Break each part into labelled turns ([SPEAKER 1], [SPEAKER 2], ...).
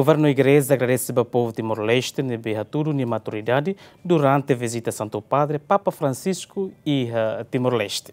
[SPEAKER 1] Governo Igreja agradece ao povo Timor-Leste na beatura e maturidade durante a visita a Santo Padre, Papa Francisco e eh, Timor-Leste.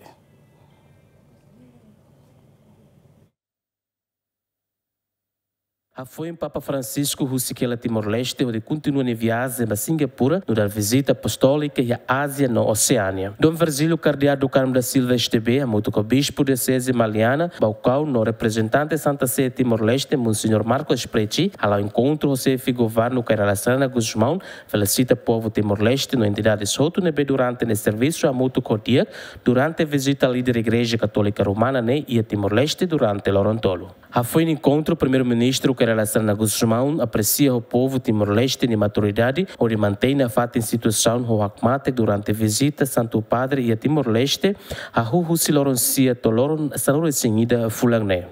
[SPEAKER 1] Foi o Papa Francisco Rusiquela Timor-Leste, onde continua em viagem para Singapura, durante a visita apostólica e a Ásia na Oceânia. Dom Virgílio Cardeal do Carmo da Silva Estebe, a bispo de Sese Maliana, Balcão, no representante Santa Sé Timor-Leste, Monsenhor Marcos Preti, ao encontro José Figovar no Caralassana Guzmão, felicita o povo Timor-Leste na entidade Soto Nebe durante o serviço a muito Motocodia, durante a visita à líder da Igreja Católica Romana né, e a Timor-Leste durante Lorontolo. A foi em encontro o primeiro-ministro que relação na Guzmão aprecia o povo timor-leste de maturidade, onde mantém a fata em situação roacmata durante a visita Santo Padre e a Timor-leste, a rua Silorencia Toloron, Salor Senhida Fulané.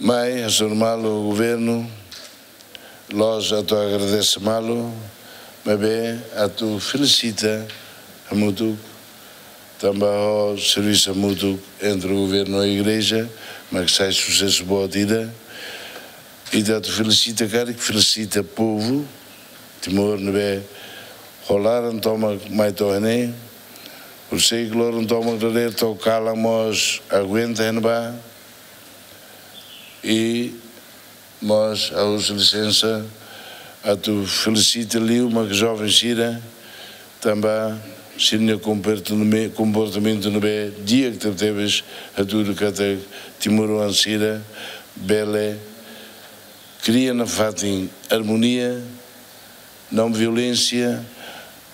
[SPEAKER 2] Mas, jornal é o governo, nós a tu agradece malo, mas bem, a tu felicita a Mutu, também o serviço a Mutu entre o governo e a igreja, mas que sai sucesso boa vida. Portanto, felicita Cádiz, felicita povo, Timor, Nebé, Rolar, mais Maitohane, por sei não toma Antoma, Gradel, Tocalamos, Aguenta, Enba, e mas a usa licença, a tu felicita ali uma jovem Sira, também, se não comportamento não é dia que te teves, a tudo que te Timor, Ansira, Belé, cria na Fatim harmonia, não violência,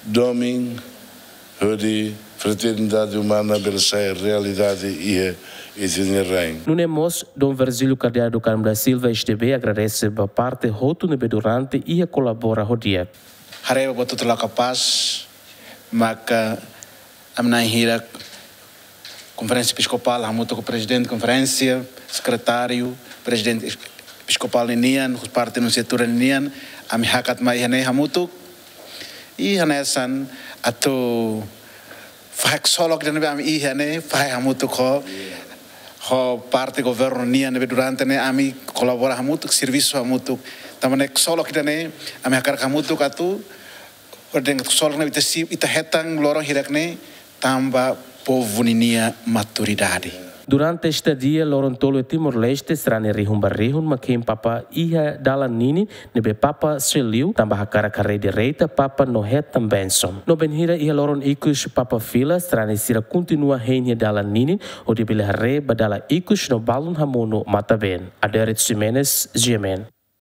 [SPEAKER 2] doming, de fraternidade humana pela realidade e a
[SPEAKER 1] no Nemos, Dom Virgílio Cardeal do Carmo da Silva, STB, agradece a parte rotunda durante e a colabora rodia.
[SPEAKER 3] Hareba o tola capaz, maca minha hira conferência episcopal, hamuto com o presidente conferência, secretário, presidente Episkopal nian, parti nusiaturan nian, ami hakat mai ihane hamutuk, ihanesan atau fahak solok dan ami ihane fahak hamutuk ho, ho parti governo nian be durante ne ami kolabora hamutuk, servisu hamutuk, tamane solok dan ami hakar hamutuk atu, dengan solok na ita hetang lorong hirak ne tambah povuninia maturidade.
[SPEAKER 1] Durante dia, loron e Timor-Leste serane rihun-barihun makin papa iha dalam nini nebe papa seliu tambah kara kare direita papa nohet benson. No benhira iha e loron ikus papa fila serane sira continua henia dalam nini o dibelih badala ikus no balun hamono mataben. Adarit Jimenez, Jemen.